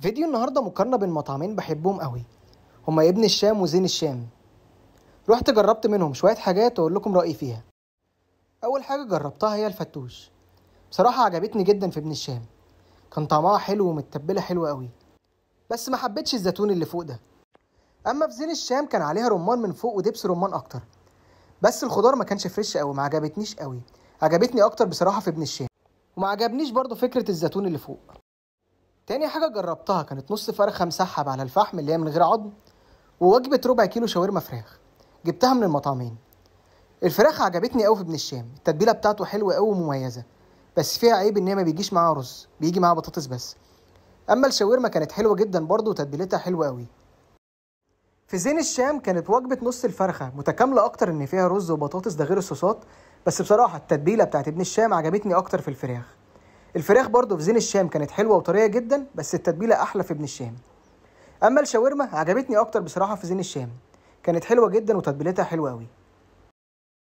فيديو النهاردة مقارنة بين مطعمين بحبهم قوي هما ابن الشام وزين الشام رحت جربت منهم شوية حاجات وأقول لكم رأيي فيها أول حاجة جربتها هي الفتوش بصراحة عجبتني جدا في ابن الشام كان طعمها حلو ومتبلة حلوة قوي بس ما حبيتش الزيتون اللي فوق ده أما في زين الشام كان عليها رمان من فوق ودبس رمان أكتر بس الخضار ما كانش فريش قوي ما عجبتنيش قوي عجبتني أكتر بصراحة في ابن الشام وما عجبنيش برضو فكرة الزيتون اللي فوق تاني حاجة جربتها كانت نص فرخة مسحب على الفحم اللي هي من غير عظم ووجبة ربع كيلو شاورما فراخ جبتها من المطعمين الفراخ عجبتني قوي في ابن الشام التتبيلة بتاعته حلوة قوي ومميزة بس فيها عيب ان هي ما بيجيش معاها رز بيجي معاها بطاطس بس اما الشاورما كانت حلوة جدا برضه وتتبيلتها حلوة قوي في زين الشام كانت وجبة نص الفرخة متكاملة أكتر إن فيها رز وبطاطس ده غير الصوصات بس بصراحة التتبيلة بتاعت ابن الشام عجبتني أكتر في الفراخ الفراخ برضو في زين الشام كانت حلوه وطريه جدا بس التتبيله احلى في ابن الشام اما الشاورما عجبتني اكتر بصراحه في زين الشام كانت حلوه جدا وتتبيلتها حلوه قوي